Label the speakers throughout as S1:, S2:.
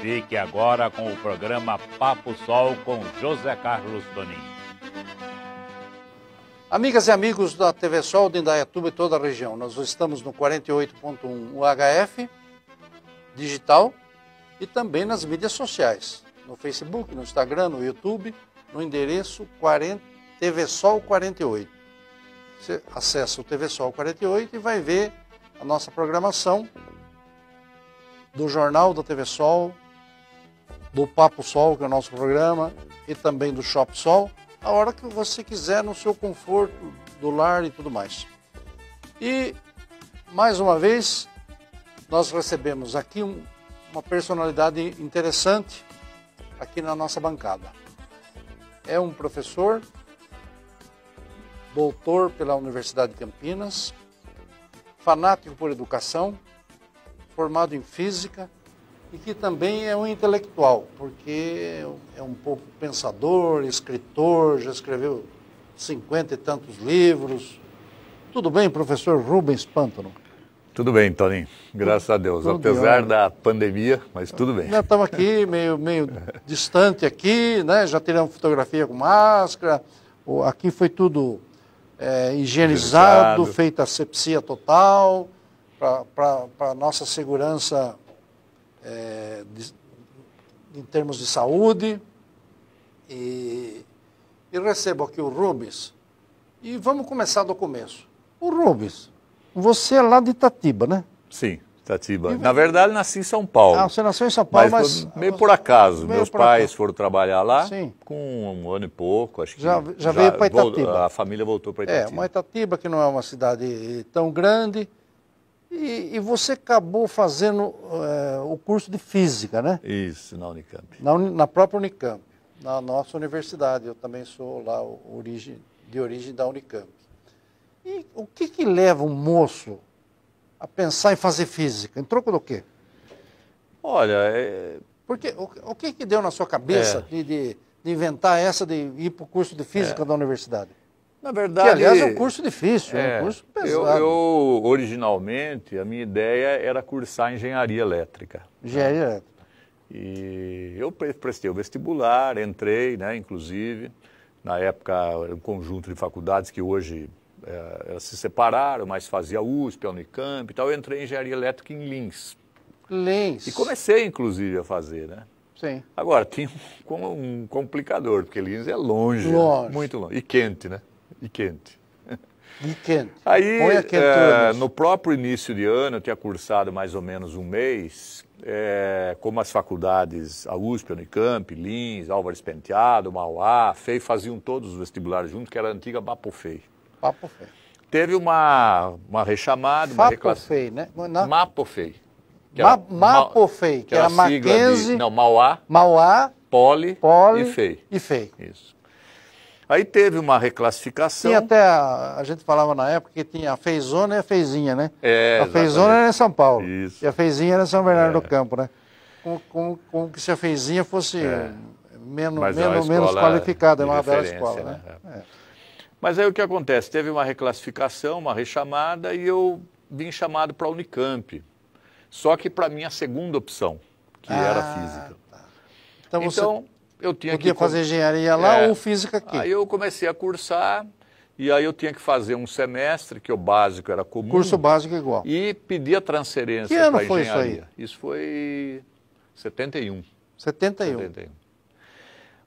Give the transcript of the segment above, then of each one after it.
S1: Fique agora com o programa Papo Sol com José Carlos Tonim.
S2: Amigas e amigos da TV Sol de Indaiatuba e toda a região, nós estamos no 48.1 UHF digital e também nas mídias sociais, no Facebook, no Instagram, no YouTube, no endereço 40, TV Sol 48. Você acessa o TV Sol 48 e vai ver a nossa programação do Jornal da TV Sol, do Papo Sol, que é o nosso programa, e também do Shop Sol, a hora que você quiser, no seu conforto, do lar e tudo mais. E, mais uma vez, nós recebemos aqui um, uma personalidade interessante aqui na nossa bancada. É um professor, doutor pela Universidade de Campinas, fanático por educação, formado em física, e que também é um intelectual, porque é um pouco pensador, escritor, já escreveu cinquenta e tantos livros. Tudo bem, professor Rubens Pântano?
S1: Tudo bem, Toninho. Graças a Deus. Tudo Apesar de da pandemia, mas tudo bem. Nós
S2: estamos aqui meio, meio distante aqui, né? Já tiramos fotografia com máscara. Aqui foi tudo é, higienizado, feita asepsia total para nossa segurança é, de, em termos de saúde. E, e recebo aqui o Rubens. E vamos começar do começo. O Rubens, você é lá de Itatiba, né? Sim, Itatiba. E... Na
S1: verdade, nasci em
S2: São Paulo. Ah, você nasceu em São Paulo, mas... mas...
S1: Meio por acaso. Meio Meus por pais acaso. foram trabalhar lá Sim. com um ano e pouco, acho que... Já, já, veio para Itatiba. a família voltou para é, Itatiba. É, uma
S2: Itatiba que não é uma cidade tão grande, e, e você acabou fazendo é, o curso de física, né? Isso, na Unicamp. Na, na, própria Unicamp, na nossa universidade. Eu também sou lá origem, de origem da Unicamp. E o que, que leva um moço a pensar em fazer física? Em troco do quê? Olha, é... Porque o, o, que, que deu na sua cabeça é. de, de, de, inventar essa de ir para o curso de física é. da universidade? Na verdade. Que, aliás, é um curso difícil, é, é um curso pesado. Eu,
S1: eu, originalmente, a minha ideia era cursar engenharia elétrica.
S2: Né? Engenharia né? elétrica.
S1: E eu prestei o vestibular, entrei, né, inclusive. Na época, um conjunto de faculdades que hoje é, elas se separaram, mas fazia USP, a Unicamp e tal. Eu entrei em engenharia elétrica em Lins. Lins. E comecei, inclusive, a fazer, né? Sim. Agora, tinha um, um complicador, porque Lins é longe, né? longe. Né? muito longe. E quente, né? e quente. E quente. Aí, é, no próprio início de ano, eu tinha cursado mais ou menos um mês, é, como as faculdades, a USP, a Unicamp, Lins, Álvares Penteado, Mauá, FEI, faziam todos os vestibulares juntos, que era a antiga Fei. Bapo Fei. Teve uma, uma rechamada, uma reclamação. né? Mapo Fei. Mapo Ma era,
S2: Mapofei, que, que era, era Mackenzie... De,
S1: não, Mauá.
S2: Mauá.
S1: Poli, Poli e FEI. E FEI. Isso. Aí teve uma reclassificação. Tinha até,
S2: a, a gente falava na época que tinha a feizona e a feizinha, né? É, a feizona era em São Paulo Isso. e a feizinha era em São Bernardo é. do Campo, né? Como, como, como, que se a feizinha fosse é. menos, é menos, menos qualificada, é uma bela escola, né? né? É.
S1: Mas aí o que acontece? Teve uma reclassificação, uma rechamada e eu vim chamado para a Unicamp. Só que para minha segunda opção, que ah, era física. Tá.
S2: Então, então você eu tinha Podia que fazer engenharia lá é, ou física aqui. Aí
S1: eu comecei a cursar e aí eu tinha que fazer um semestre que o básico era comum. Curso
S2: básico é igual.
S1: E a transferência para engenharia. Que ano foi isso aí? Isso foi 71. 71. 71.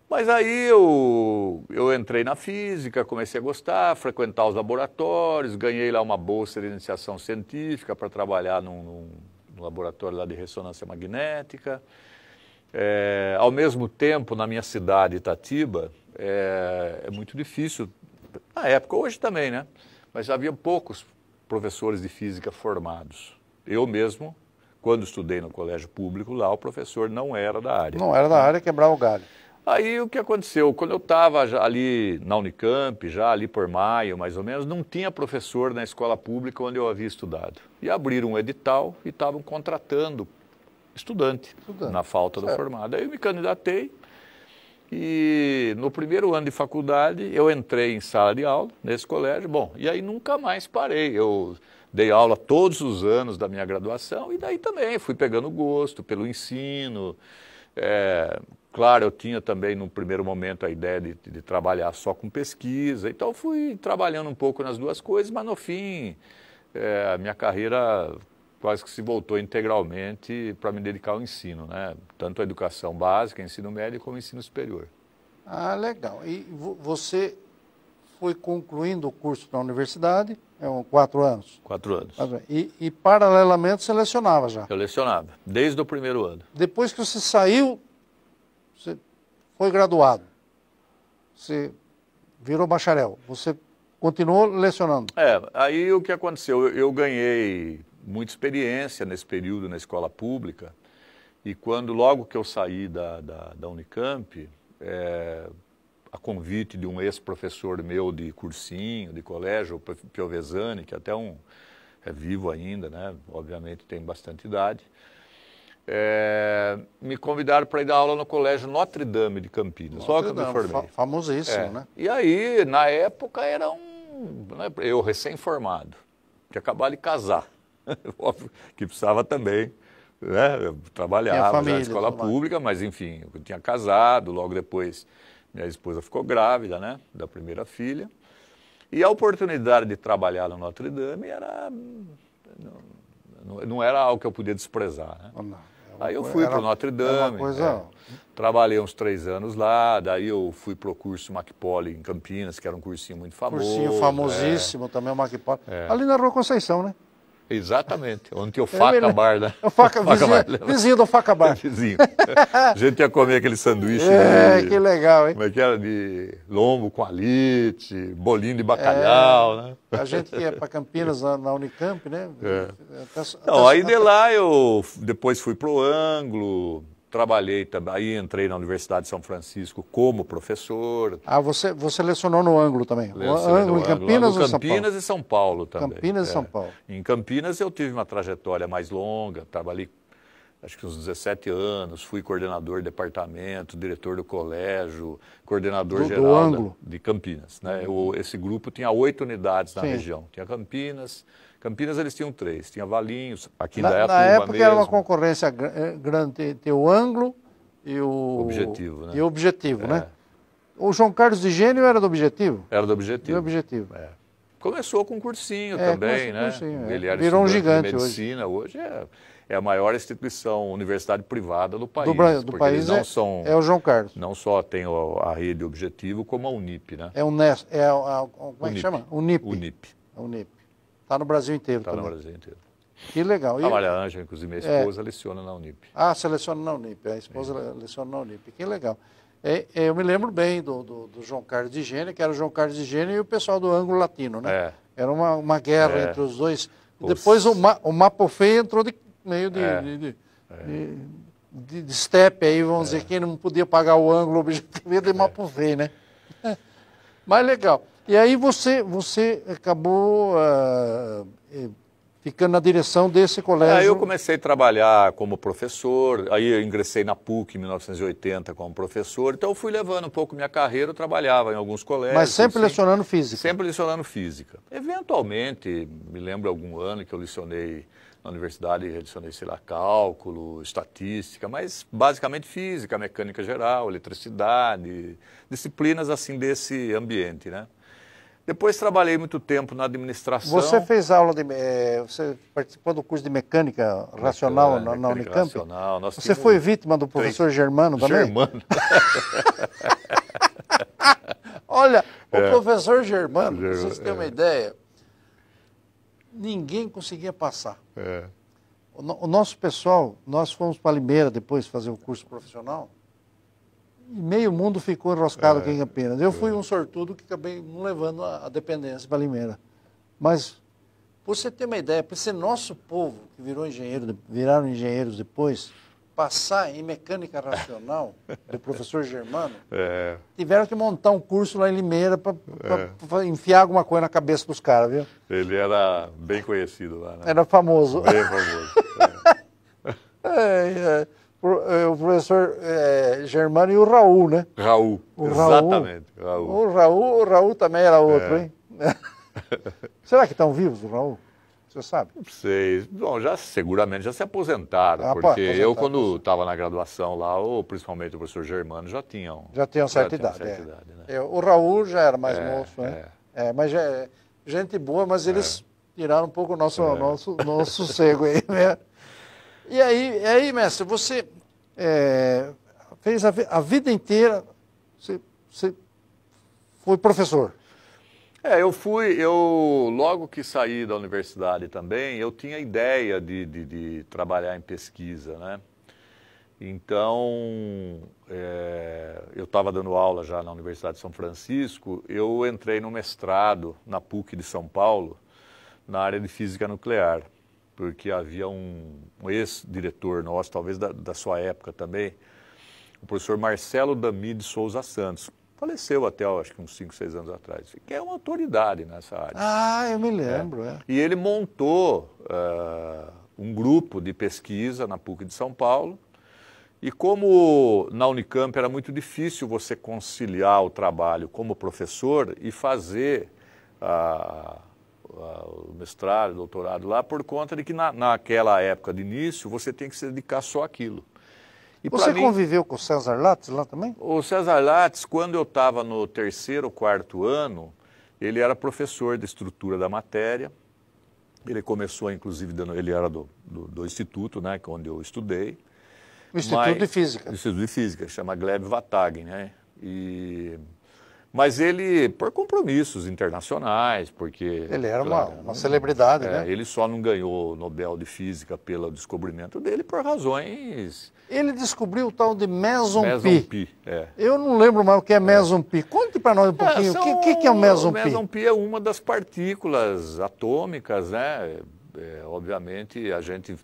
S1: Mas aí eu, eu entrei na física, comecei a gostar, frequentar os laboratórios, ganhei lá uma bolsa de iniciação científica para trabalhar num, num, num laboratório lá de ressonância magnética. É, ao mesmo tempo, na minha cidade, Itatiba, é, é, muito difícil, na época, hoje também, né? Mas havia poucos professores de física formados. Eu mesmo, quando estudei no colégio público lá, o professor não era da área. Não era da
S2: área, quebrava o galho.
S1: Aí o que aconteceu? Quando eu estava ali na Unicamp, já ali por maio mais ou menos, não tinha professor na escola pública onde eu havia estudado. E abriram um edital e estavam contratando estudante, estudante. na falta do é. formado. Aí eu me candidatei e no primeiro ano de faculdade eu entrei em sala de aula nesse colégio. Bom, e aí nunca mais parei. Eu dei aula todos os anos da minha graduação e daí também fui pegando gosto pelo ensino. É, claro, eu tinha também no primeiro momento a ideia de, de trabalhar só com pesquisa, então fui trabalhando um pouco nas duas coisas, mas no fim é, a minha carreira quase que se voltou integralmente para me dedicar ao ensino, né? Tanto a educação básica, ensino médio, como ensino superior.
S2: Ah, legal. E você foi concluindo o curso na universidade, é um, quatro anos? Quatro anos. E, e, paralelamente você lecionava já?
S1: Eu lecionava, desde o primeiro ano.
S2: Depois que você saiu, você foi graduado, você virou bacharel, você continuou lecionando?
S1: É, aí o que aconteceu? eu, eu ganhei muita experiência nesse período na escola pública. E quando, logo que eu saí da, da, da Unicamp, é, a convite de um ex-professor meu de cursinho, de colégio, o Piovesani, que é até um é vivo ainda, né? obviamente tem bastante idade, é, me convidaram para ir dar aula no colégio Notre Dame de Campinas, Notre logo que eu me formei. famosíssimo, é. né? E aí, na época, era um... Né, eu recém-formado, tinha acabado de casar. Óbvio que precisava também né? trabalhar, na escola pública, mas enfim, eu tinha casado, logo depois minha esposa ficou grávida, né? Da primeira filha. E a oportunidade de trabalhar no Notre Dame era. Não, não era algo que eu podia desprezar, né? Não, Aí eu fui para o Notre Dame. Coisa... É, trabalhei uns três anos lá, daí eu fui para o curso MacPoly em Campinas, que era um cursinho muito famoso. Cursinho é. famosíssimo
S2: é. também, o MacPoli. É. Ali na Rua Conceição, né?
S1: Exatamente, onde tinha é é o Faca Bar, né? O faca, faca vizinho, bar, vizinho do Faca Bar.
S2: Vizinho. A
S1: gente ia comer aquele sanduíche. É, de, que legal, hein? Como é que era? De lombo com alite, bolinho de bacalhau, é, né? A gente ia
S2: para Campinas, na, na, Unicamp, né? É. Até, Não, até, aí até...
S1: de lá eu depois fui pro Anglo, trabalhei também, aí entrei na Universidade de São Francisco como professor.
S2: Ah, você, você lecionou no ângulo também? no ângulo, em Campinas ângulo, ou Campinas São e São Paulo também. Campinas é. e São é. Paulo.
S1: Em Campinas eu tive uma trajetória mais longa, trabalhei acho que uns 17 anos, fui coordenador de departamento, diretor do colégio, coordenador do, geral do da, de Campinas. Né? Eu, esse grupo tinha oito unidades na Sim. região. Tinha Campinas, Campinas eles tinham três, tinha Valinhos, aqui na, Indaiatuba Na época mesmo. era uma
S2: concorrência eh, grande, ter o ângulo e o... Objetivo, né? E o objetivo, né? é. né? O João Carlos de Gênio era do objetivo?
S1: Era do objetivo. Do objetivo. É. Começou com um cursinho é, também, né? Cursinho, é. Ele era Virou um gigante de medicina, hoje, hoje é é a maior instituição universidade privada
S2: do país. Do, do país não é, são, é
S1: o João Carlos. Não só tem a, a rede Objetivo, como a Unip, né? É
S2: o NES, é a, a, como é que chama? Unip. Unip. Unip. Está no Brasil inteiro
S1: Está no Brasil inteiro.
S2: Que legal. A Maria
S1: Ângela, inclusive, minha é. esposa, é... leciona na Unip.
S2: Ah, você leciona na Unip. É. A esposa é. leciona na Unip. Que legal. É, é, eu me lembro bem do, do, do João Carlos de Gênio, que era o João Carlos de Gênio e o pessoal do ângulo latino, né? Era uma, uma guerra entre os dois. Os... Depois o, ma, o entrou de meio de, de, de, de, de step aí, vamos dizer, quem não podia pagar o ângulo, o objetivo de Mapofei, né? Mas legal. E aí você, você acabou uh, ficando na direção desse colégio. Aí é, eu
S1: comecei a trabalhar como professor, aí eu ingressei na PUC em 1980 como professor, então eu fui levando um pouco minha carreira, eu trabalhava em alguns colégios. Mas sempre assim, lecionando física? Sempre lecionando física. Eventualmente, me lembro algum ano que eu lecionei na universidade, lecionei, sei lá, cálculo, estatística, mas basicamente física, mecânica geral, eletricidade, disciplinas assim desse ambiente, né? Depois trabalhei muito tempo na administração. Você
S2: fez aula de. Eh, você participou do curso de mecânica racional é, na, na mecânica Unicamp? Racional. Nós você foi vítima do professor três... Germano também? Germano. Olha, é. o professor Germano, vocês têm uma é. ideia, ninguém conseguia passar. É. O, o, nosso pessoal, nós fomos para Limeira depois fazer o curso profissional meio mundo ficou enroscado é, aqui em Campinas. Eu fui é. um sortudo que acabei não levando a, a dependência para Limeira. Mas, por você ter uma ideia, para esse nosso povo, que virou engenheiro, viraram engenheiros depois, passar em mecânica racional do professor Germano, é. tiveram que montar um curso lá em Limeira para é. enfiar alguma coisa na cabeça dos caras, viu?
S1: Ele era bem conhecido lá, né? Era famoso. Bem famoso.
S2: é. Eh, o professor é, Germano e o Raul, né?
S1: Raul, o exatamente. Raul, O,
S2: Raul, o Raul também era outro, é. hein? Será que estão vivos o Raul? Você sabe? Não
S1: sei. Bom, já, seguramente já se aposentaram, ah, porque aposentaram. eu, quando estava na graduação lá, ou principalmente o professor Germano, já tinham. Já tinham certa já idade. Tinham certa é.
S2: idade né? eu, o Raul já era mais é, moço, né? É. é. mas é gente boa, mas é. eles tiraram um pouco o nosso, nosso, nosso sossego aí, né? E aí, e aí mestre, você é, fez a, a, vida inteira, você, você foi professor.
S1: É, eu fui, eu logo que saí da universidade também, eu tinha ideia de, de, de trabalhar em pesquisa, né? Então, é, eu estava dando aula já na Universidade de São Francisco, eu entrei no mestrado na PUC de São Paulo, na área de física nuclear porque havia um, um ex-diretor nosso, talvez da, da, sua época também, o professor Marcelo Dami de Souza Santos. Faleceu até, acho que uns 5, 6 anos atrás, que é uma autoridade nessa área. Ah,
S2: eu me lembro. É. É.
S1: E ele montou uh, um grupo de pesquisa na PUC de São Paulo, e como na Unicamp era muito difícil você conciliar o trabalho como professor e fazer a, ah, o mestrado, o doutorado lá, por conta de que na, naquela época de início você tem que se dedicar só àquilo. E você mim,
S2: conviveu com o César Lattes lá também?
S1: O César Lattes, quando eu estava no terceiro ou quarto ano, ele era professor de estrutura da matéria. Ele começou, inclusive, dando, ele era do, do, do, instituto, né, é onde eu estudei.
S2: O Instituto mas, de Física.
S1: Instituto de Física, chama Gleb Vatagen, né? E mas ele, por compromissos internacionais, porque. Ele era uma, uma celebridade, é, né? Ele só não ganhou o Nobel de Física pelo descobrimento dele por razões.
S2: Ele descobriu o tal de meson pi. É. Eu não lembro mais o que é, é. meson pi. Conte para nós um é, pouquinho. São... o que, que, é o meson pi? O meson
S1: pi é uma das partículas atômicas, né? É, obviamente, a gente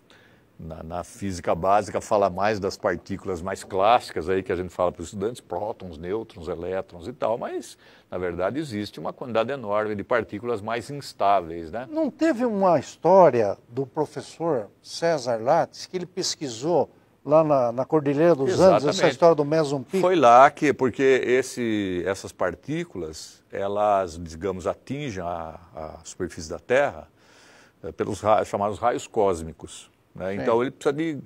S1: na, na, física básica fala mais das partículas mais clássicas aí que a gente fala para os estudantes, prótons, nêutrons, elétrons e tal, mas na verdade existe uma quantidade enorme de partículas mais instáveis, né?
S2: Não teve uma história do professor César Lattes que ele pesquisou lá na, na Cordilheira dos Exatamente. Andes, essa história do meson pico?
S1: Foi lá que, porque esse, essas partículas, elas, digamos, atingem a, a superfície da Terra eh, pelos raios, chamados raios cósmicos. Né? Então ele precisa de.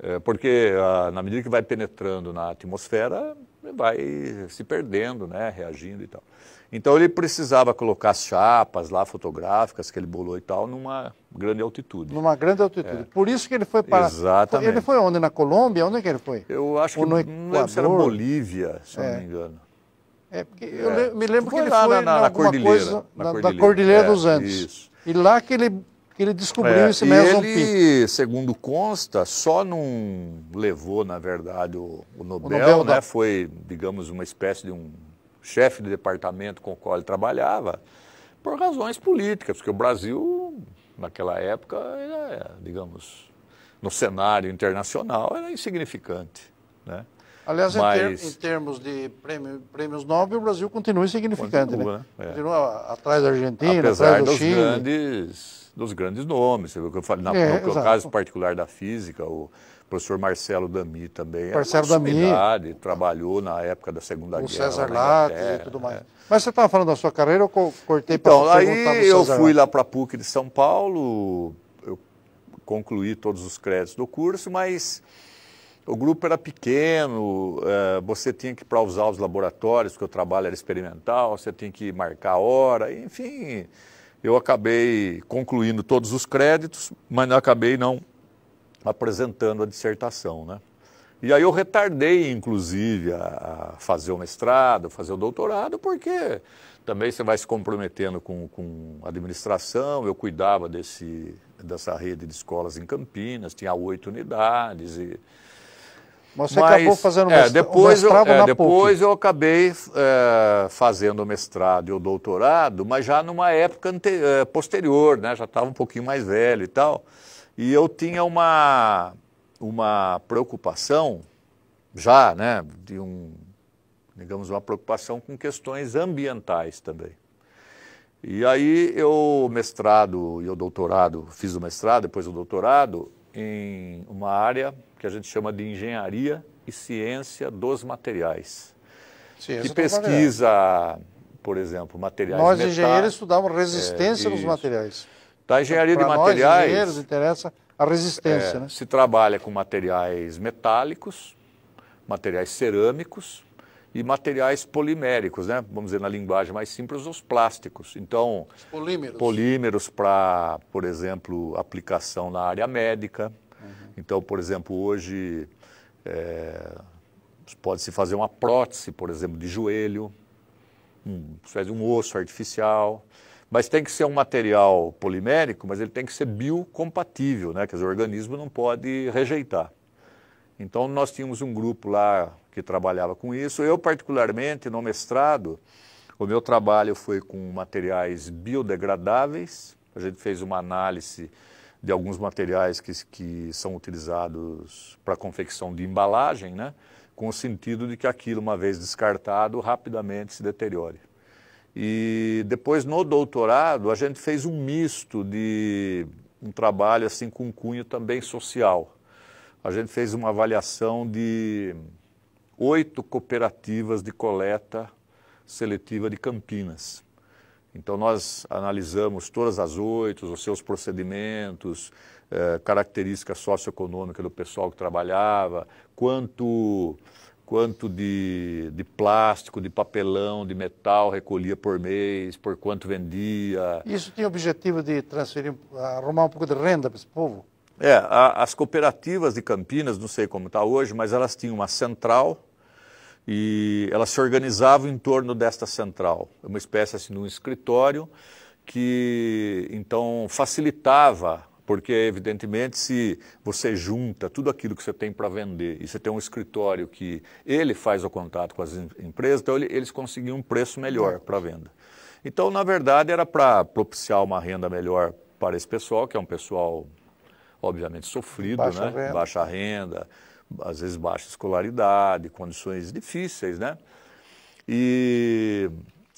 S1: É, porque a, ah, na medida que vai penetrando na atmosfera, vai se perdendo, né? reagindo e tal. Então ele precisava colocar as chapas lá fotográficas que ele bolou e tal numa grande altitude.
S2: Numa grande altitude. É. Por isso que ele foi para. Exatamente. Ele foi onde? Na Colômbia? Onde é que ele foi? Eu acho Ou que no não se era
S1: Bolívia, se é. não me engano. É, porque eu é. me lembro foi que ele lá foi na, na, na, cordilheira, coisa, na, na, cordilheira. Da Cordilheira é, dos Andes. Isso.
S2: E lá que ele ele descobriu é, esse mesmo ele,
S1: segundo consta, só não levou, na verdade, o, o Nobel, o Nobel né? da... foi, digamos, uma espécie de um chefe de departamento com o qual ele trabalhava, por razões políticas, porque o Brasil, naquela época, era, digamos, no cenário internacional, era insignificante, né?
S2: Aliás, Mas... em, termos de prêmio, prêmios Nobel, o Brasil continua insignificante, né? continua, né? É. Continua atrás da Argentina, Apesar atrás do dos Chile.
S1: grandes dos grandes nomes. Você viu que eu falei, na, é, no caso particular da física, o professor Marcelo Dami também Marcelo Dami. trabalhou na época da Segunda o Guerra. O César Lattes e
S2: tudo mais. É. Mas você estava falando da sua carreira, eu cortei para Então, aí eu fui
S1: lá para a PUC de São Paulo, eu concluí todos os créditos do curso, mas o grupo era pequeno, eh, você tinha que para usar os laboratórios, porque o trabalho era experimental, você tinha que marcar a hora, enfim eu acabei concluindo todos os créditos, mas não acabei não apresentando a dissertação, né? E aí eu retardei, inclusive, a, fazer o mestrado, fazer o doutorado, porque também você vai se comprometendo com, com administração. Eu cuidava desse, dessa rede de escolas em Campinas, tinha oito unidades e
S2: mas você Mas, acabou fazendo é, depois um mestrado eu, é, na Depois
S1: PUC. eu acabei é, fazendo o mestrado e o doutorado, mas já numa época é, posterior, né? já estava um pouquinho mais velho e tal. E eu tinha uma, uma preocupação, já, né, de um, digamos, uma preocupação com questões ambientais também. E aí eu mestrado e o doutorado, fiz o mestrado, depois o doutorado, em uma área que a gente chama de engenharia e ciência dos materiais. Ciência que pesquisa, por exemplo, materiais Nós, metais, engenheiros, estudamos é, resistência é, materiais. Da tá, engenharia então, de materiais. Nós, engenheiros,
S2: interessa a resistência. É, né?
S1: Se trabalha com materiais metálicos, materiais cerâmicos e materiais poliméricos, né? vamos dizer na linguagem mais simples, os plásticos. Então, os polímeros, polímeros para, por exemplo, aplicação na área médica então, por exemplo, hoje é, pode-se fazer uma prótese, por exemplo, de joelho, um, um osso artificial, mas tem que ser um material polimérico, mas ele tem que ser biocompatível, né? quer dizer, o organismo não pode rejeitar. Então, nós tínhamos um grupo lá que trabalhava com isso. Eu, particularmente, no mestrado, o meu trabalho foi com materiais biodegradáveis. A gente fez uma análise de alguns materiais que, que são utilizados para a confecção de embalagem, né? com o sentido de que aquilo, uma vez descartado, rapidamente se deteriore. E depois, no doutorado, a gente fez um misto de um trabalho assim com cunho também social. A gente fez uma avaliação de oito cooperativas de coleta seletiva de Campinas. Então, nós analisamos todas as oito, os seus procedimentos, eh, característica socioeconômica do pessoal que trabalhava, quanto, quanto de, de plástico, de papelão, de metal recolhia por mês, por quanto vendia.
S2: Isso tinha o objetivo de transferir, arrumar um pouco de renda para esse povo?
S1: É, a, as cooperativas de Campinas, não sei como está hoje, mas elas tinham uma central e ela se organizava em torno desta central, é uma espécie assim, de um escritório que então facilitava, porque evidentemente se você junta tudo aquilo que você tem para vender e você tem um escritório que ele faz o contato com as empresas, então ele, eles conseguiam um preço melhor uhum. para a venda. Então, na verdade, era para propiciar uma renda melhor para esse pessoal, que é um pessoal obviamente sofrido, baixa né? Renda. Baixa renda, às vezes baixa escolaridade, condições difíceis, né? E,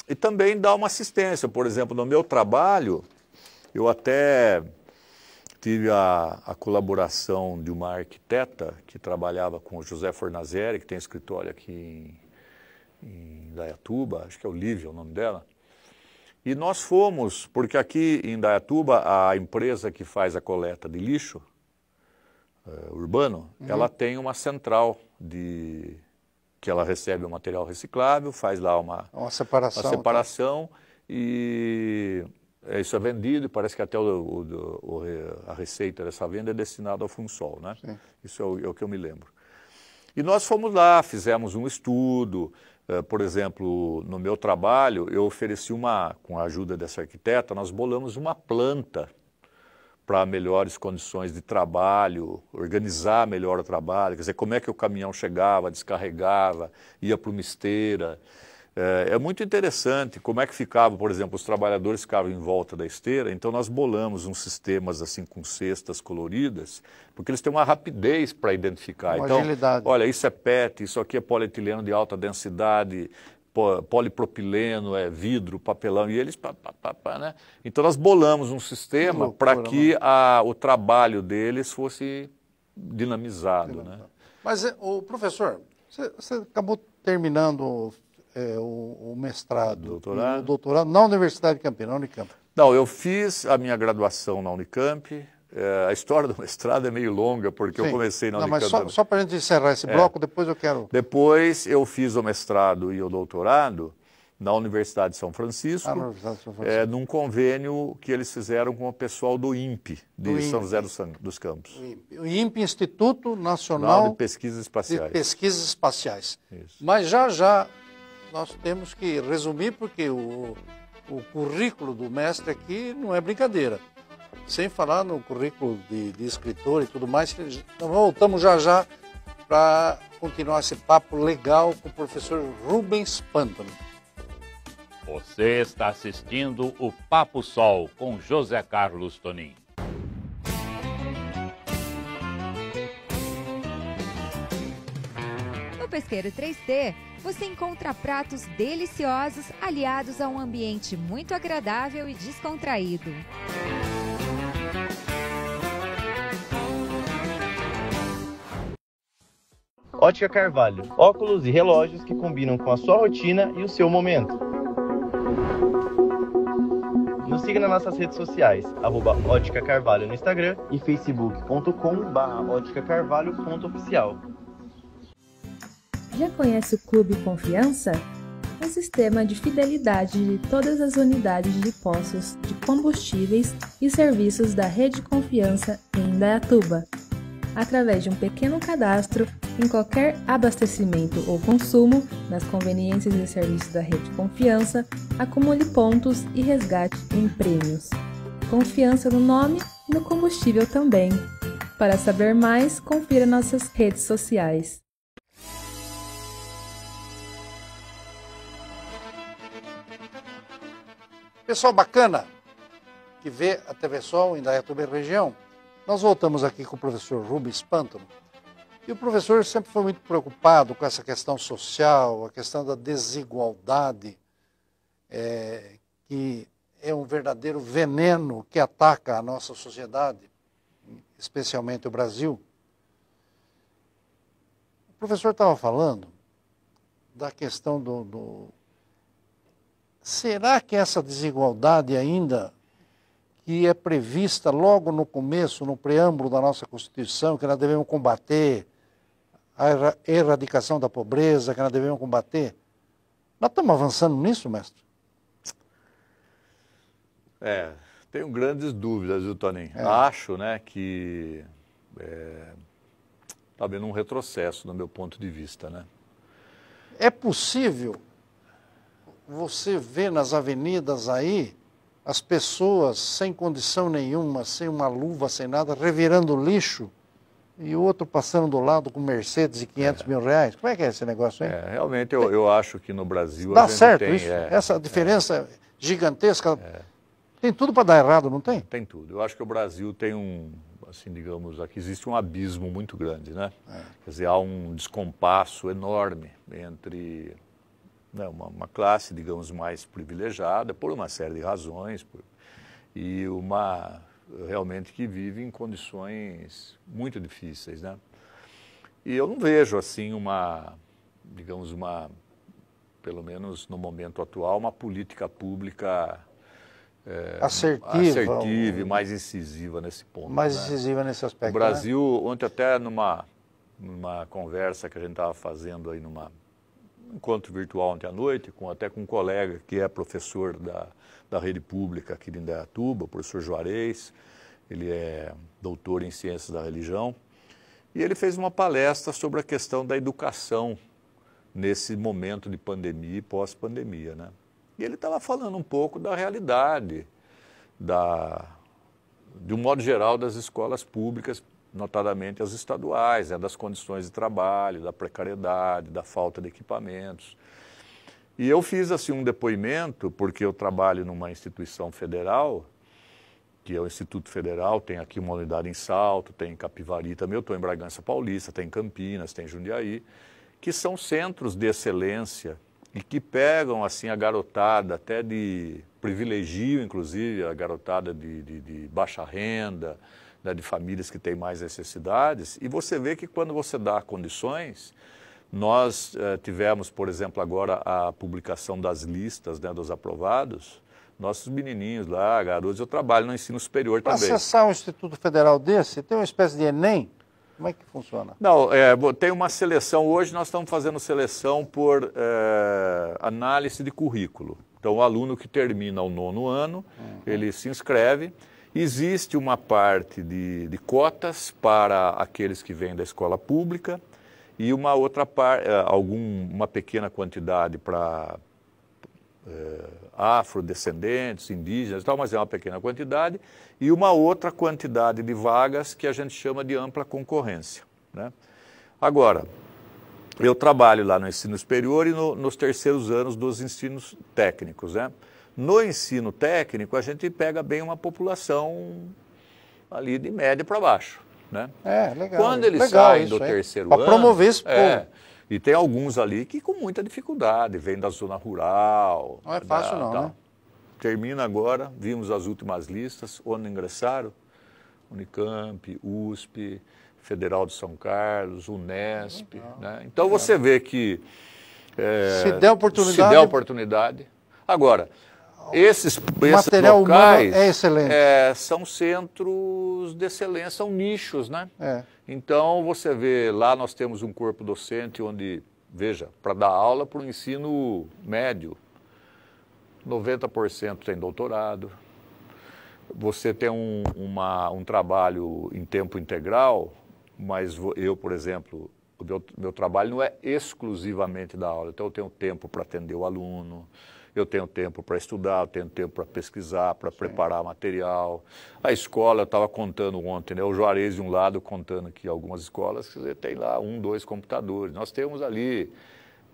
S1: e também dá uma assistência. Por exemplo, no meu trabalho, eu até tive a, a colaboração de uma arquiteta que trabalhava com o José Fornazeri, que tem escritório aqui em, em Dayatuba, acho que é o é o nome dela. E nós fomos, porque aqui em Dayatuba, a empresa que faz a coleta de lixo, uh, urbano, uhum. ela tem uma central de que ela recebe o material reciclável, faz lá uma,
S2: é uma separação, uma tá?
S1: separação tá? e eh, isso é vendido e parece que até o, o, o, a receita dessa venda é destinada ao Funsol, né? Sim. Isso é o, é o, que eu me lembro. E nós fomos lá, fizemos um estudo, uh, por exemplo, no meu trabalho eu ofereci uma, com a ajuda dessa arquiteta, nós bolamos uma planta para melhores condições de trabalho, organizar melhor o trabalho, quer dizer, como é que o caminhão chegava, descarregava, ia para uma esteira. É, é, muito interessante como é que ficava, por exemplo, os trabalhadores ficavam em volta da esteira, então nós bolamos uns sistemas assim com cestas coloridas, porque eles têm uma rapidez para identificar. Uma então, agilidade. olha, isso é PET, isso aqui é polietileno de alta densidade, polipropileno, é vidro, papelão, e eles. Pá, pá, pá, né? Então nós bolamos um sistema para que a, o trabalho deles fosse dinamizado. Né?
S2: Mas, o é, professor, você, acabou terminando é, o, o, mestrado. Doutorado. O doutorado na Universidade de Campinas, na Unicamp.
S1: Não, eu fiz a minha graduação na Unicamp, é, a história do mestrado é meio longa, porque Sim. eu comecei na Não, Mas só, só
S2: para a gente encerrar esse é. bloco, depois eu quero.
S1: Depois eu fiz o mestrado e o doutorado na Universidade de São Francisco, ah, São Francisco. É, num convênio que eles fizeram com o pessoal do INPE, de do São INPE. José dos, Campos.
S2: O INPE, Instituto Nacional de Pesquisas Espaciais. De Pesquisas Espaciais. Isso. Mas já já nós temos que resumir, porque o, o currículo do mestre aqui não é brincadeira. Sem falar no currículo de, de escritor e tudo mais. Então voltamos já já para continuar esse papo legal com o professor Rubens Pântano.
S1: Você está assistindo o Papo Sol com José Carlos Tonin. No Pesqueiro 3D, você encontra pratos deliciosos aliados a um ambiente muito agradável e descontraído. Ótica Carvalho, óculos e relógios que combinam com a sua rotina e o seu momento.
S2: Nos siga nas nossas redes sociais, arroba Ótica Carvalho no Instagram e facebook.com óticacarvalho.oficial. Já conhece o Clube Confiança? É um sistema de fidelidade de todas as unidades de postos de combustíveis e serviços da Rede Confiança em Indaiatuba através de um pequeno cadastro em qualquer
S1: abastecimento ou consumo, nas conveniências e serviços da rede Confiança,
S2: acumule pontos e resgate em prêmios. Confiança no nome e no combustível também. Para saber mais, confira nossas redes sociais. Pessoal bacana que vê a TV Sol e da YouTube Região, nós voltamos aqui com o professor Rubens Pântano, e o professor sempre foi muito preocupado com essa questão social, a questão da desigualdade, é, que é um verdadeiro veneno que ataca a nossa sociedade, especialmente o Brasil. O professor estava falando da questão do, do. Será que essa desigualdade ainda que é prevista logo no começo, no preâmbulo da nossa Constituição, que nós devemos combater a erradicação da pobreza, que nós devemos combater. Nós estamos avançando nisso, mestre?
S1: É, tenho grandes dúvidas, viu, Toninho? É. Acho, né, que é, está havendo um retrocesso, do meu ponto de vista,
S2: né? É possível você ver nas avenidas aí as pessoas sem condição nenhuma, sem uma luva, sem nada, revirando lixo e o outro passando do lado com Mercedes e 500 é. mil reais. Como é que é esse negócio, hein? É,
S1: realmente, eu, eu acho que no Brasil. Dá certo tem, isso. É,
S2: Essa é. diferença gigantesca. É. Tem tudo para dar errado, não tem?
S1: Tem tudo. Eu acho que o Brasil tem um, assim, digamos, aqui existe um abismo muito grande, né? É. Quer dizer, há um descompasso enorme entre né, uma, uma, classe, digamos, mais privilegiada, por uma série de razões, por, e uma realmente que vive em condições muito difíceis. Né? E eu não vejo assim uma, digamos, uma, pelo menos no momento atual, uma política pública é, assertiva, assertiva e mais incisiva nesse ponto. Mais né?
S2: incisiva nesse aspecto. O né? Brasil,
S1: né? ontem até numa, numa conversa que a gente estava fazendo aí numa encontro virtual ontem à noite, com, até com um colega que é professor da, da rede pública aqui de Indaiatuba, o professor Juarez, ele é doutor em ciências da religião, e ele fez uma palestra sobre a questão da educação nesse momento de pandemia e pós-pandemia. Né? E ele estava falando um pouco da realidade, da, de um modo geral, das escolas públicas notadamente as estaduais, né, das condições de trabalho, da precariedade, da falta de equipamentos. E eu fiz assim um depoimento, porque eu trabalho numa instituição federal, que é o Instituto Federal, tem aqui uma unidade em Salto, tem em Capivari também, eu estou em Bragança Paulista, tem em Campinas, tem em Jundiaí, que são centros de excelência e que pegam assim a garotada até de privilegio, inclusive a garotada de, de, de baixa renda, né, de famílias que têm mais necessidades. E você vê que quando você dá condições, nós eh, tivemos, por exemplo, agora a publicação das listas né, dos aprovados. Nossos menininhos lá, garotos, eu trabalho no ensino superior pra também. Para acessar
S2: um instituto federal desse, tem uma espécie de Enem? Como é que funciona?
S1: Não, é, tem uma seleção. Hoje nós estamos fazendo seleção por é, análise de currículo. Então, o aluno que termina o nono ano, uhum. ele se inscreve. Existe uma parte de, de cotas para aqueles que vêm da escola pública e uma outra parte, eh, alguma pequena quantidade para é, afrodescendentes, indígenas e tal, mas é uma pequena quantidade, e uma outra quantidade de vagas que a gente chama de ampla concorrência. Né? Agora, eu trabalho lá no ensino superior e no, nos terceiros anos dos ensinos técnicos, né? No ensino técnico, a gente pega bem uma população ali de média para baixo. Né?
S2: É, legal. Quando eles legal saem isso, do é. terceiro pra ano. Para promover esse é, povo. É,
S1: e tem alguns ali que com muita dificuldade, vêm da zona rural. Não é fácil, da, não. Tal. Né? Termina agora, vimos as últimas listas, onde ingressaram: Unicamp, USP, Federal de São Carlos, Unesp. Né? Então você vê que. É, se der oportunidade. Se der oportunidade. Agora, esses, esses material locais, humano é excelente. É, são centros de excelência, são nichos, né? É. Então você vê, lá nós temos um corpo docente onde, veja, para dar aula para o ensino médio, 90% tem doutorado. Você tem um, uma, um trabalho em tempo integral, mas eu, por exemplo, o meu, meu trabalho não é exclusivamente da aula, então eu tenho tempo para atender o aluno, eu tenho tempo para estudar, eu tenho tempo para pesquisar, para preparar material. A escola, eu estava contando ontem, né? o Juarez de um lado contando que algumas escolas dizer, tem lá um, dois computadores. Nós temos ali,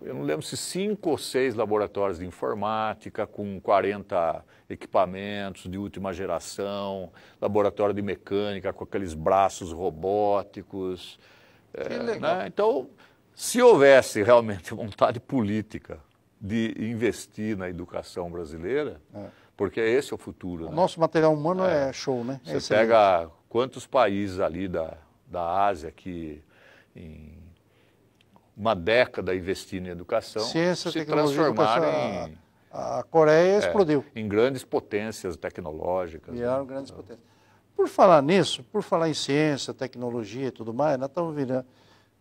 S1: eu não lembro se cinco ou seis laboratórios de informática com 40 equipamentos de última geração, laboratório de mecânica com aqueles braços robóticos. É, né? Então, se houvesse realmente vontade política de investir na educação brasileira, é. porque é esse é o futuro. O né?
S2: Nosso material humano é, é show, né? Você Excelente.
S1: pega quantos países ali da, da Ásia que em uma década investindo em educação Ciência, se transformaram em...
S2: A, Coreia é, explodiu.
S1: Em grandes potências tecnológicas. Vieram né?
S2: grandes então, potências. Por falar nisso, por falar em ciência, tecnologia e tudo mais, nós estamos virando,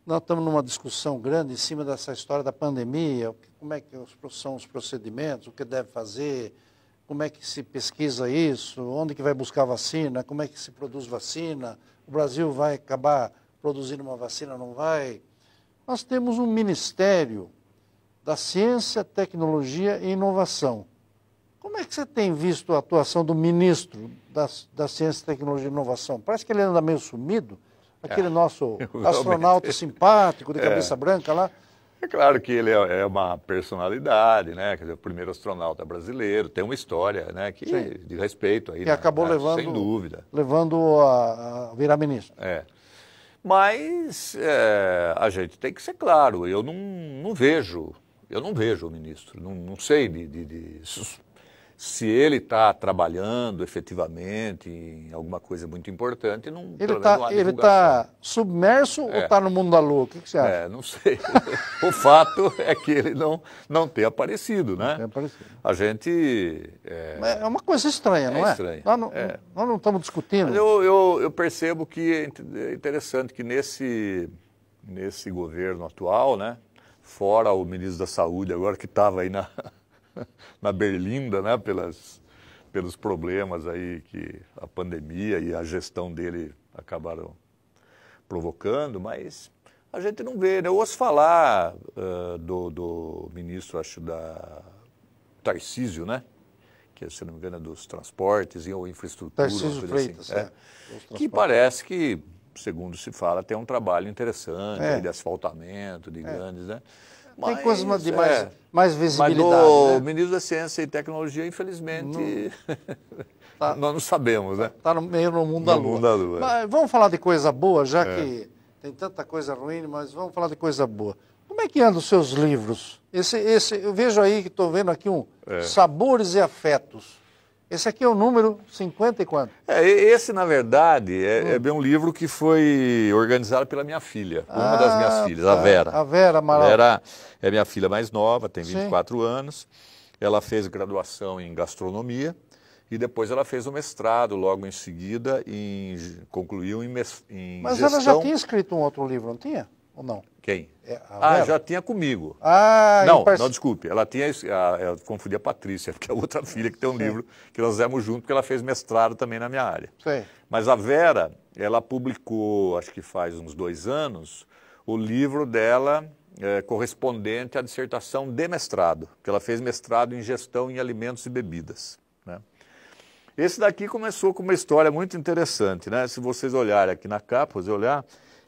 S2: nós estamos numa discussão grande em cima dessa história da pandemia, como é que são os procedimentos, o que deve fazer, como é que se pesquisa isso, onde que vai buscar vacina, como é que se produz vacina, o Brasil vai acabar produzindo uma vacina, não vai. Nós temos um Ministério da Ciência, Tecnologia e Inovação. Como é que você tem visto a atuação do ministro da, da Ciência, Tecnologia e Inovação? Parece que ele anda meio sumido. Aquele é. nosso astronauta simpático, de é. cabeça é. branca lá.
S1: É claro que ele é, é uma personalidade, né? Quer dizer, o primeiro astronauta brasileiro, tem uma história, né? Que, Sim. de respeito aí. Que né? acabou né, levando. Sem dúvida.
S2: Levando a, a virar ministro. É.
S1: Mas é, a gente tem que ser claro, eu não, não vejo, eu não vejo o ministro, não, não sei de, de, de se ele está trabalhando efetivamente em alguma coisa muito importante,
S2: não Ele está tá, tá submerso é. ou está no mundo da lua? O que, que você acha? É,
S1: não sei. o fato é que ele não, não tem aparecido, né? Não tem aparecido. A gente. É,
S2: é uma coisa estranha, não é, é? Estranha. Nós não, é. Nós não estamos discutindo. eu,
S1: eu, eu percebo que é, é interessante que nesse, nesse governo atual, né? Fora o ministro da Saúde agora que estava aí na. na berlinda, né, pelas, pelos problemas aí que a pandemia e a gestão dele acabaram provocando, mas a gente não vê. Né? Eu ouço falar uh, do, do ministro, acho, da Tarcísio, né? que se não me engano é dos transportes ou infraestrutura, Tarcísio assim. Freitas, assim, é, é. que parece que, segundo se fala, tem um trabalho interessante é. de asfaltamento, de é. grandes, né? Tem coisas de mais, é, mais visibilidade. Mas o né? ministro da Ciência e Tecnologia,
S2: infelizmente, tá, nós não sabemos, né? Está meio no mundo, no da, lua. mundo da lua. É. Mas vamos falar de coisa boa, já é. que tem tanta coisa ruim, mas vamos falar de coisa boa. Como é que andam os seus livros? Esse, esse, eu vejo aí que estou vendo aqui um é. Sabores e Afetos. Esse aqui é o número 54.
S1: É, esse, na verdade, é, hum. é um livro que foi organizado pela minha filha, uma ah, das minhas ah, filhas, tá. a Vera. A Vera Amaral. Vera é minha filha mais nova, tem 24 Sim. anos. Ela fez graduação em gastronomia e depois ela fez o mestrado logo em seguida e concluiu em, em Mas gestão. ela já tinha
S2: escrito um outro livro, não tinha? ou não?
S1: Quem? É, ah, já tinha comigo. Ah, não, não, desculpe. Ela tinha. A, eu confundi a Patrícia, que é outra filha que tem um Sim. livro que nós fizemos junto, porque ela fez mestrado também na minha área. Sim. Mas a Vera, ela publicou, acho que faz uns dois anos, o livro dela é, correspondente à dissertação de mestrado, que ela fez mestrado em gestão em alimentos e bebidas. Né? Esse daqui começou com uma história muito interessante, né? Se vocês olharem aqui na capa, se olhar,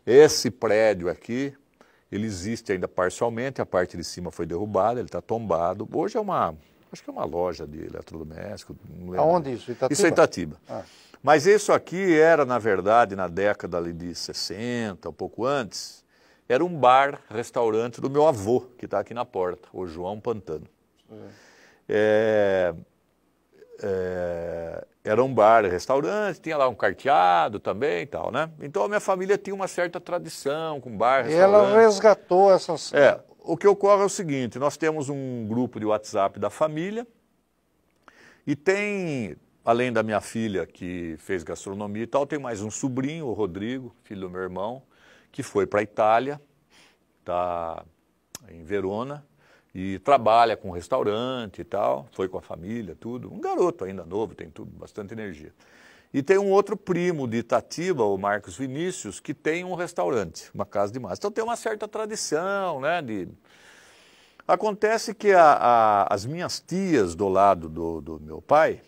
S1: esse prédio aqui, ele existe ainda parcialmente, a parte de cima foi derrubada, ele está tombado. Hoje é uma, acho que é uma loja de eletrodoméstico. É Aonde isso? Itatiba? Isso é Itatiba. Ah. Mas isso aqui era, na verdade, na década de 60, um pouco antes, era um bar, restaurante do meu avô, que está aqui na porta, o João Pantano. É, é, era um bar, restaurante, tinha lá um carteado também e tal, né? Então a minha família tinha uma certa tradição com bar, restaurante. Ela
S2: resgatou essas...
S1: É, o que ocorre é o seguinte, nós temos um grupo de WhatsApp da família e tem, além da minha filha que fez gastronomia e tal, tem mais um sobrinho, o Rodrigo, filho do meu irmão, que foi para a Itália, está em Verona, e trabalha com restaurante e tal, foi com a família, tudo. Um garoto ainda novo, tem tudo, bastante energia. E tem um outro primo de Itatiba, o Marcos Vinícius, que tem um restaurante, uma casa de massa. Então tem uma certa tradição, né? De... Acontece que a, a, as minhas tias do lado do, do, meu pai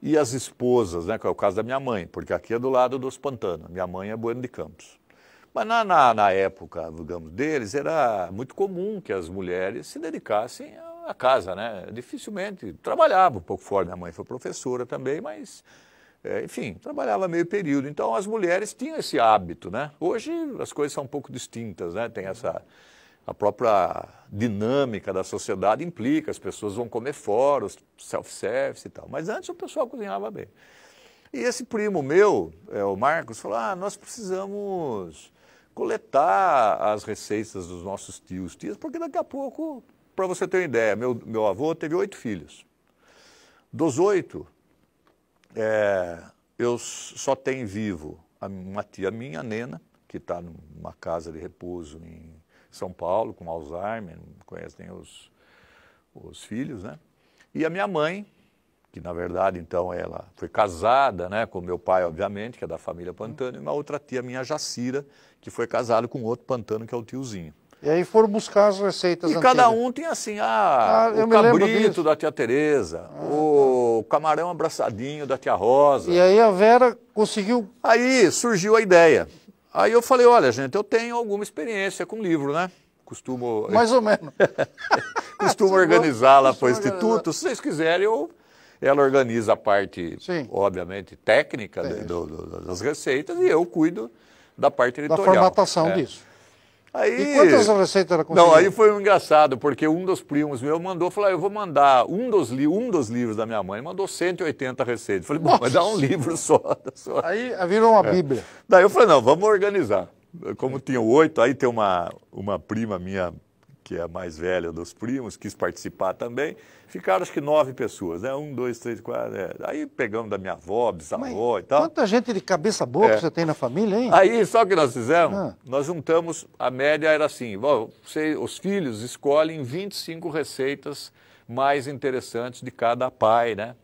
S1: e as esposas, né? Que é o caso da minha mãe, porque aqui é do lado dos pantanos. Minha mãe é Bueno de Campos. Mas na, na, na, época, digamos, deles, era muito comum que as mulheres se dedicassem à casa, né? Dificilmente trabalhava um pouco fora. Minha mãe foi professora também, mas, é, enfim, trabalhava meio período. Então as mulheres tinham esse hábito, né? Hoje as coisas são um pouco distintas, né? Tem essa. A própria dinâmica da sociedade implica, as pessoas vão comer fora, os self-service e tal. Mas antes o pessoal cozinhava bem. E esse primo meu, é, o Marcos, falou: ah, nós precisamos coletar as receitas dos nossos tios, tias, porque daqui a pouco, para você ter uma ideia, meu, meu avô teve oito filhos. Dos oito, é, eu só tenho vivo uma tia minha, a Nena, que está numa casa de repouso em São Paulo, com Alzheimer, não conhecem os, os filhos, né? E a minha mãe, que na verdade então ela foi casada né, com meu pai, obviamente, que é da família Pantano, e uma outra tia minha, Jacira, que foi casada com outro Pantano, que é o tiozinho.
S2: E aí foram buscar as receitas E antigas. cada um tinha assim, ah, ah o cabrito
S1: tá. da tia Tereza, ah, o camarão abraçadinho da tia Rosa.
S2: E aí a Vera conseguiu... Aí
S1: surgiu a ideia. Aí eu falei, olha gente, eu tenho alguma experiência com livro, né? Costumo... Mais ou menos. costumo organizar lá para o Instituto. Se vocês quiserem, eu ela organiza a parte, Sim. obviamente, técnica é do, do, das receitas e eu cuido da parte editorial. Da formatação é. disso.
S2: Aí, e quantas receitas ela conseguiu? Não, aí
S1: foi um engraçado, porque um dos primos meu mandou, falou, ah, eu vou mandar, um dos, li um dos livros da minha mãe mandou 180 receitas. Falei, bom, mas dá um livro só. Aí
S2: virou uma é. bíblia.
S1: Daí eu falei, não, vamos organizar. Como tinha oito, aí tem uma, uma prima minha que é a mais velha dos primos, quis participar também. Ficaram acho que nove pessoas, né? Um, dois, três, quatro. É. Aí pegamos da minha avó, bisavó Mas e tal.
S2: Quanta gente de cabeça boa é. que você tem na família, hein? Aí,
S1: só que nós fizemos? Ah. Nós juntamos, a média era assim: você, os filhos escolhem 25 receitas mais interessantes de cada pai, né?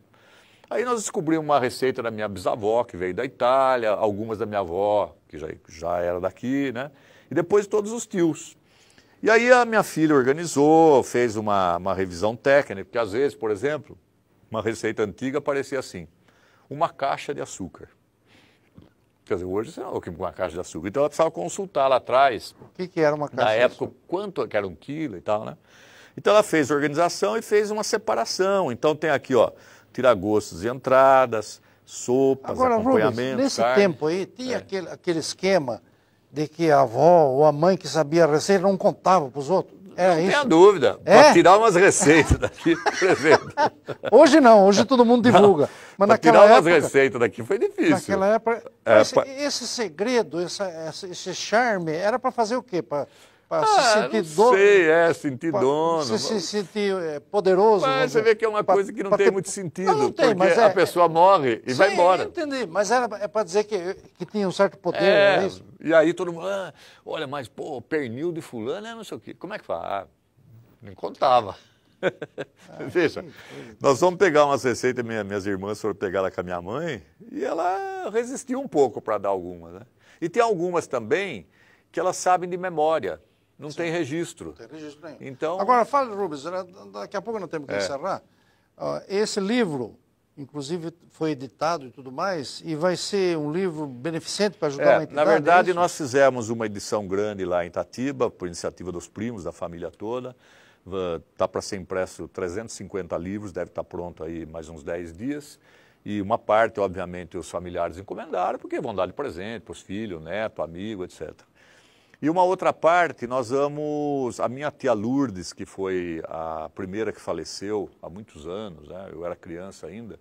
S1: Aí nós descobrimos uma receita da minha bisavó, que veio da Itália, algumas da minha avó, que já, já era daqui, né? E depois todos os tios. E aí a minha filha organizou, fez uma, uma revisão técnica, porque às vezes, por exemplo, uma receita antiga parecia assim: uma caixa de açúcar. Quer dizer, hoje você não que uma caixa de açúcar. Então ela precisava consultar lá atrás. O que, que era uma caixa? Na época, quanto que era um quilo e tal, né? Então ela fez organização e fez uma separação. Então tem aqui, ó, gostos e entradas, sopas, Agora, acompanhamentos. Rubens, nesse carne. tempo
S2: aí, tinha é. aquele, aquele esquema de que a avó ou a mãe que sabia a receita não contava para os outros. Era é não isso. a
S1: dúvida. É? Para tirar umas receitas daqui, por exemplo.
S2: hoje não, hoje todo mundo divulga. mas naquela tirar época, umas receitas
S1: daqui foi difícil. Naquela época.
S2: É, esse, pra... esse, segredo, esse charme, era para fazer o quê? Para para ah, se sentir dono. Sei, é,
S1: sentir pra, dono. Se, se
S2: sentir é, poderoso. Mas você vê que é uma pra, coisa que não tem ter... muito sentido, não, não tem, porque mas é, a
S1: pessoa morre e sim, vai embora. Eu
S2: entendi, mas era, é para dizer que, que tinha um certo poder, é, é isso?
S1: E aí todo mundo, ah, olha, mas pô, pernil de fulano é não sei o quê. Como é que faz? Ah, não contava. Ah, Veja, nós vamos pegar umas receitas, minha, minhas irmãs foram pegar lá com a minha mãe e ela resistiu um pouco para dar algumas. Né? E tem algumas também que elas sabem de memória. Não Sim. tem registro.
S2: Não tem registro nenhum. Então... Agora, fala, Rubens, daqui a pouco não temos que é. encerrar. Uh, esse livro, inclusive, foi editado e tudo mais, e vai ser um livro beneficente para ajudar é, a entidade? Na é verdade, é
S1: nós fizemos uma edição grande lá em Itatiba, por iniciativa dos primos, da família toda. Está para ser impresso 350 livros, deve estar tá pronto aí mais uns 10 dias. E uma parte, obviamente, os familiares encomendaram, porque vão dar de presente para os filhos, neto, amigo, etc. E uma outra parte, nós vamos. A minha tia Lourdes, que foi a primeira que faleceu há muitos anos, né? eu era criança ainda,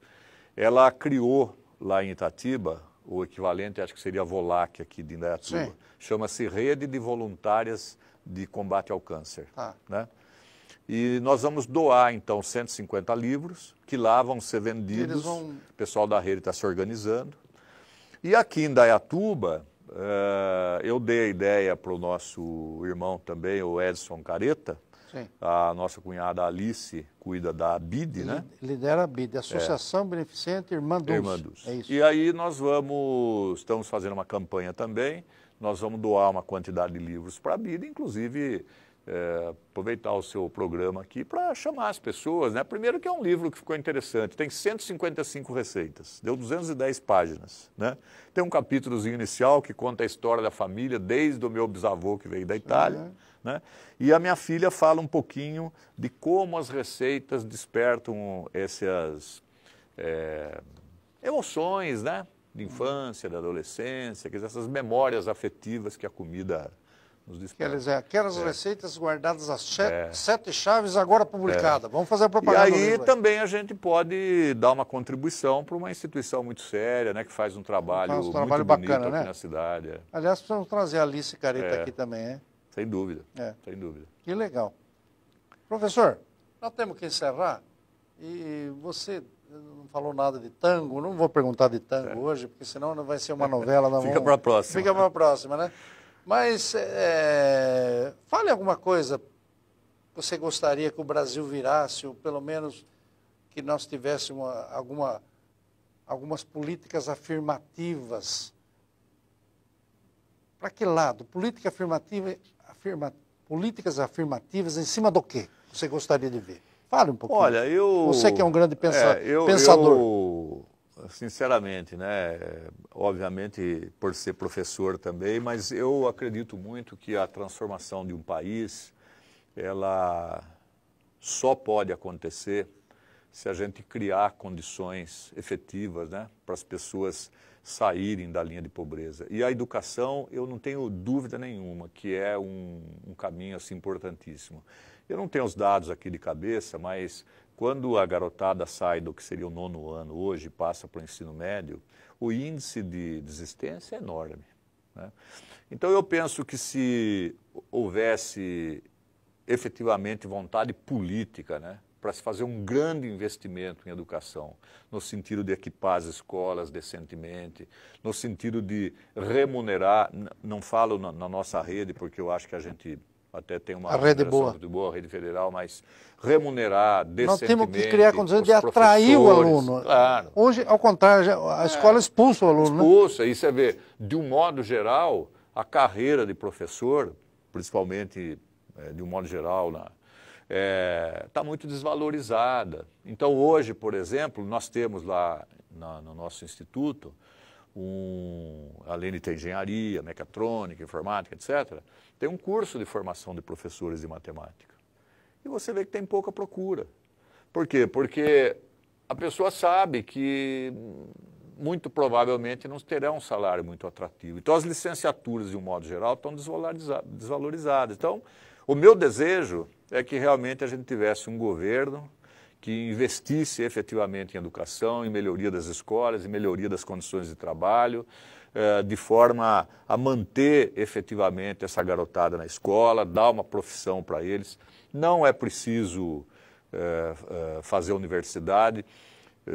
S1: ela criou lá em Itatiba o equivalente, acho que seria a VOLAC aqui de Indaiatuba. Chama-se Rede de Voluntárias de Combate ao Câncer. Ah. Né? E nós vamos doar, então, 150 livros, que lá vão ser vendidos. Vão... O pessoal da rede está se organizando. E aqui em Indaiatuba. Eh, eu dei a ideia para o nosso irmão também, o Edson Careta. Sim. A nossa cunhada Alice cuida da BID, né?
S2: Lidera a BID, é. Associação é. Beneficente Irmã Dulce. Irmã Dulce. É
S1: isso. E aí nós vamos, estamos fazendo uma campanha também, nós vamos doar uma quantidade de livros para a BID, inclusive é, aproveitar o seu programa aqui para chamar as pessoas. Né? Primeiro que é um livro que ficou interessante, tem 155 receitas, deu 210 páginas. Né? Tem um capítulozinho inicial que conta a história da família, desde o meu bisavô que veio da Itália. Uhum. Né? E a minha filha fala um pouquinho de como as receitas despertam essas é, eh, emoções né? de infância, da adolescência, essas memórias afetivas que a comida nos disparos.
S2: Aquelas, é, aquelas é. receitas guardadas às sete, é. sete chaves agora publicada. É. Vamos fazer a propaganda. E aí livro, também
S1: a gente pode dar uma contribuição para uma instituição muito séria, né, que faz um trabalho, faz um trabalho muito bacana, bonito né? aqui na cidade.
S2: É. Aliás, precisamos trazer a Alice Careta é. aqui também, Hein? Sem dúvida. Sem dúvida. Que legal. Professor, nós temos que encerrar e você não falou nada de tango, não vou perguntar de tango hoje, porque senão vai ser uma novela. Fica para a próxima. Fica para a próxima, né? Mas é, fale alguma coisa você gostaria que o Brasil virasse, ou pelo menos que nós tivéssemos alguma, algumas políticas afirmativas. Para que lado? Política afirmativa, afirma, políticas afirmativas em cima do que você gostaria de ver? Fale um pouquinho. Olha, eu. Você que é um grande pensa, é, eu, pensador.
S1: Eu sinceramente, né? Obviamente por ser professor também, mas eu acredito muito que a transformação de um país ela só pode acontecer se a gente criar condições efetivas, né, para as pessoas saírem da linha de pobreza. E a educação, eu não tenho dúvida nenhuma que é um, um caminho assim importantíssimo. Eu não tenho os dados aqui de cabeça, mas quando a garotada sai do que seria o nono ano hoje passa para o ensino médio, o índice de desistência é enorme. Né? Então eu penso que se houvesse efetivamente vontade política, né, para se fazer um grande investimento em educação, no sentido de equipar as escolas decentemente, no sentido de remunerar, não falo na, na nossa rede, porque eu acho que a gente até tem uma a rede é boa. boa, a rede federal, mas remunerar decentemente Nós temos que criar condições de atrair o aluno. Claro.
S2: Hoje, ao contrário, a é. escola é, expulsa o aluno. Né?
S1: Expulsa, né? e você vê, de um modo geral, a carreira de professor, principalmente é, de um modo geral, está é, tá muito desvalorizada. Então, hoje, por exemplo, nós temos lá na, no nosso instituto um, além de ter engenharia, mecatrônica, informática, etc., tem um curso de formação de professores de matemática. E você vê que tem pouca procura. Por quê? Porque a pessoa sabe que hum, muito provavelmente não terá um salário muito atrativo. Então, as licenciaturas, de um modo geral, estão desvalorizadas. Então, o meu desejo é que realmente a gente tivesse um governo que investisse efetivamente em educação, em melhoria das escolas, em melhoria das condições de trabalho, eh, de forma a manter efetivamente essa garotada na escola, dar uma profissão para eles. Não é preciso eh, eh, fazer universidade.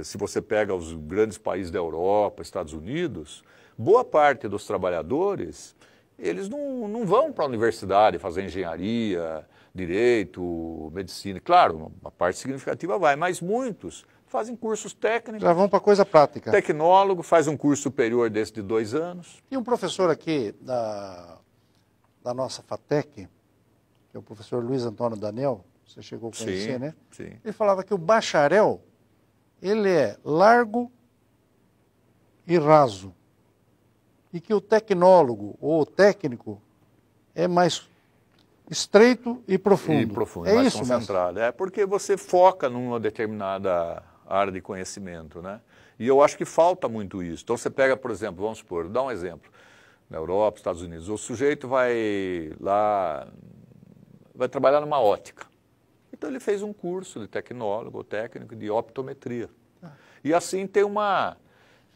S1: Se você pega os grandes países da Europa, Estados Unidos, boa parte dos trabalhadores, eles não, não vão para a universidade fazer engenharia, direito, medicina. Claro, uma parte significativa vai, mas muitos fazem
S2: cursos técnicos. Já vão para coisa prática.
S1: Tecnólogo, faz um curso superior desse de dois anos.
S2: E um professor aqui da, da nossa FATEC, que é o professor Luiz Antônio Daniel, você chegou a conhecer, sim, né? Sim. Ele falava que o bacharel, ele é largo e raso. E que o tecnólogo ou o técnico é mais estreito e profundo. E profundo, é mais isso, concentrado.
S1: Mesmo. É porque você foca numa determinada área de conhecimento, né? E eu acho que falta muito isso. Então você pega, por exemplo, vamos supor, dá um exemplo, na Europa, Estados Unidos, o sujeito vai lá, vai trabalhar numa ótica. Então ele fez um curso de tecnólogo técnico de optometria. E assim tem uma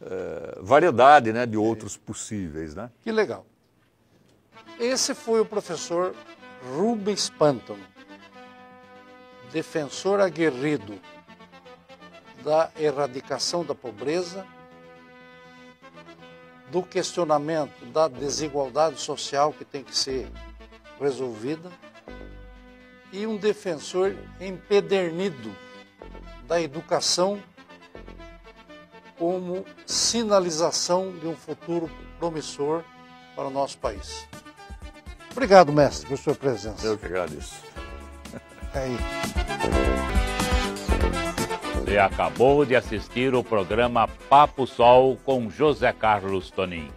S1: eh, variedade né, de outros possíveis.
S2: Né? Que legal. Esse foi o professor Rubens Pântano, defensor aguerrido da erradicação da pobreza, do questionamento da desigualdade social que tem que ser resolvida e um defensor empedernido da educação como sinalização de um futuro promissor para o nosso país. Obrigado, mestre, por sua presença. Eu que agradeço. É aí. Você acabou
S1: de assistir o programa Papo Sol com José Carlos Toninho.